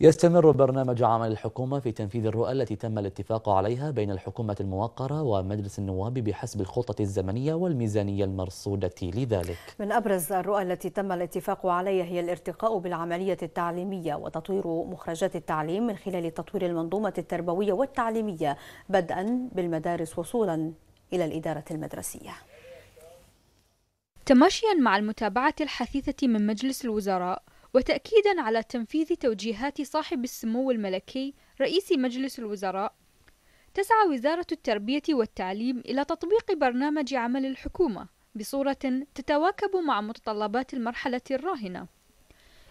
يستمر برنامج عمل الحكومة في تنفيذ الرؤى التي تم الاتفاق عليها بين الحكومة الموقرة ومجلس النواب بحسب الخطة الزمنية والميزانية المرصودة لذلك. من أبرز الرؤى التي تم الاتفاق عليها هي الارتقاء بالعملية التعليمية وتطوير مخرجات التعليم من خلال تطوير المنظومة التربوية والتعليمية بدءا بالمدارس وصولا إلى الإدارة المدرسية. تماشيا مع المتابعة الحثيثة من مجلس الوزراء وتأكيدا على تنفيذ توجيهات صاحب السمو الملكي رئيس مجلس الوزراء تسعى وزارة التربية والتعليم إلى تطبيق برنامج عمل الحكومة بصورة تتواكب مع متطلبات المرحلة الراهنة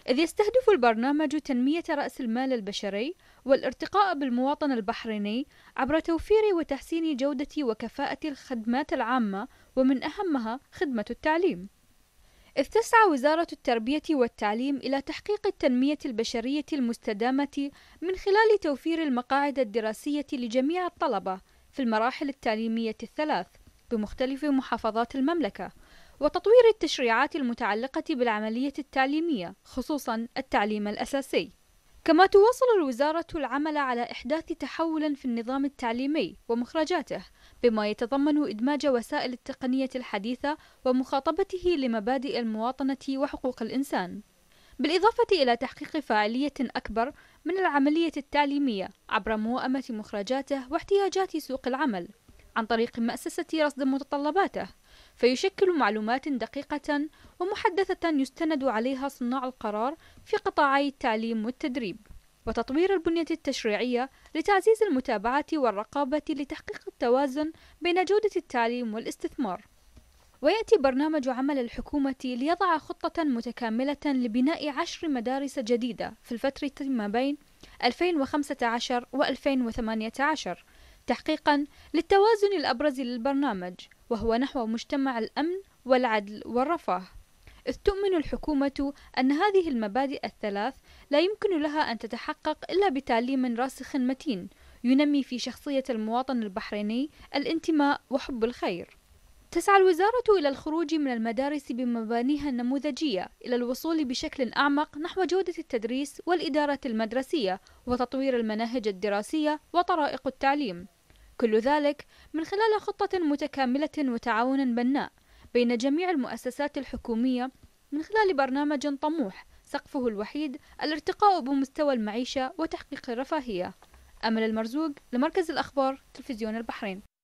إذ يستهدف البرنامج تنمية رأس المال البشري والارتقاء بالمواطن البحريني عبر توفير وتحسين جودة وكفاءة الخدمات العامة ومن أهمها خدمة التعليم إذ تسعى وزارة التربية والتعليم إلى تحقيق التنمية البشرية المستدامة من خلال توفير المقاعد الدراسية لجميع الطلبة في المراحل التعليمية الثلاث بمختلف محافظات المملكة وتطوير التشريعات المتعلقة بالعملية التعليمية خصوصا التعليم الأساسي كما تواصل الوزارة العمل على إحداث تحول في النظام التعليمي ومخرجاته بما يتضمن إدماج وسائل التقنية الحديثة ومخاطبته لمبادئ المواطنة وحقوق الإنسان بالإضافة إلى تحقيق فاعلية أكبر من العملية التعليمية عبر موائمة مخرجاته واحتياجات سوق العمل عن طريق مأسسة رصد متطلباته فيشكل معلومات دقيقة ومحدثة يستند عليها صناع القرار في قطاعي التعليم والتدريب وتطوير البنية التشريعية لتعزيز المتابعة والرقابة لتحقيق التوازن بين جودة التعليم والاستثمار ويأتي برنامج عمل الحكومة ليضع خطة متكاملة لبناء عشر مدارس جديدة في الفترة ما بين 2015 و 2018 تحقيقا للتوازن الأبرز للبرنامج وهو نحو مجتمع الأمن والعدل والرفاه إذ تؤمن الحكومة أن هذه المبادئ الثلاث لا يمكن لها أن تتحقق إلا بتعليم راسخ متين ينمي في شخصية المواطن البحريني الانتماء وحب الخير تسعى الوزارة إلى الخروج من المدارس بمبانيها النموذجية إلى الوصول بشكل أعمق نحو جودة التدريس والإدارة المدرسية وتطوير المناهج الدراسية وطرائق التعليم كل ذلك من خلال خطة متكاملة وتعاون بناء بين جميع المؤسسات الحكومية من خلال برنامج طموح سقفه الوحيد الارتقاء بمستوى المعيشة وتحقيق الرفاهية أمل المرزوق لمركز الأخبار تلفزيون البحرين